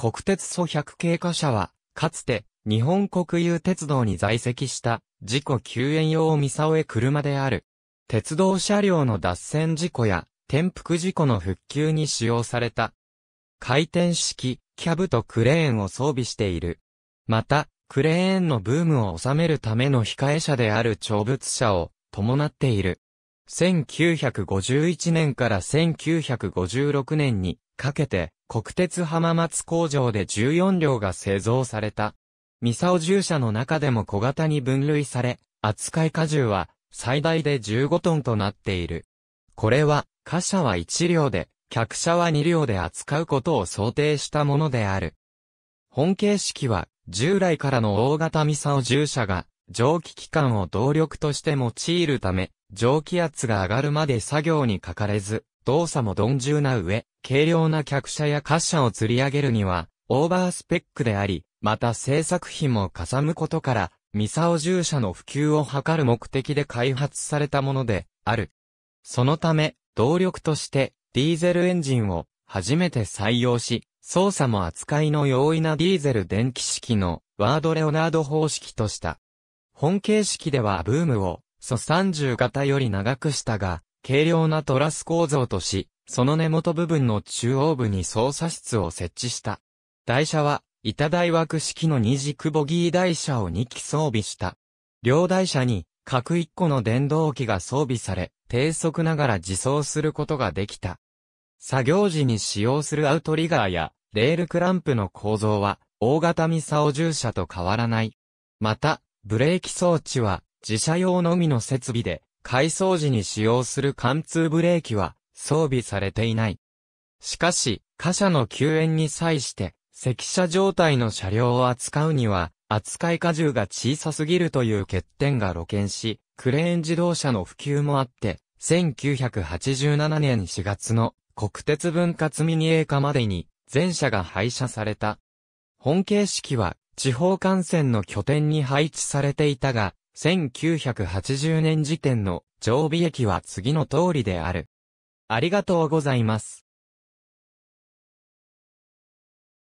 国鉄素百景系貨車は、かつて、日本国有鉄道に在籍した、事故救援用三沢へ車である。鉄道車両の脱線事故や、転覆事故の復旧に使用された。回転式、キャブとクレーンを装備している。また、クレーンのブームを収めるための控え車である長物車を伴っている。1951年から1956年にかけて、国鉄浜松工場で14両が製造された。ミサオ従車の中でも小型に分類され、扱い荷重は最大で15トンとなっている。これは、貨車は1両で、客車は2両で扱うことを想定したものである。本形式は、従来からの大型ミサオ従車が、蒸気機関を動力として用いるため、蒸気圧が上がるまで作業にかかれず、動作も鈍重な上、軽量な客車や滑車を釣り上げるには、オーバースペックであり、また制作費もかさむことから、ミサオ従者の普及を図る目的で開発されたもので、ある。そのため、動力として、ディーゼルエンジンを、初めて採用し、操作も扱いの容易なディーゼル電気式の、ワードレオナード方式とした。本形式ではブームを、蘇30型より長くしたが、軽量なトラス構造とし、その根元部分の中央部に操作室を設置した。台車は、板台枠式の二軸ボギー台車を2機装備した。両台車に、各1個の電動機が装備され、低速ながら自走することができた。作業時に使用するアウトリガーや、レールクランプの構造は、大型ミサオ従車と変わらない。また、ブレーキ装置は、自社用のみの設備で、改装時に使用する貫通ブレーキは装備されていない。しかし、貨車の救援に際して、赤車状態の車両を扱うには、扱い荷重が小さすぎるという欠点が露見し、クレーン自動車の普及もあって、1987年4月の国鉄分割ミニ映化までに全車が廃車された。本形式は地方幹線の拠点に配置されていたが、1980年時点の常備駅は次の通りである。ありがとうございます。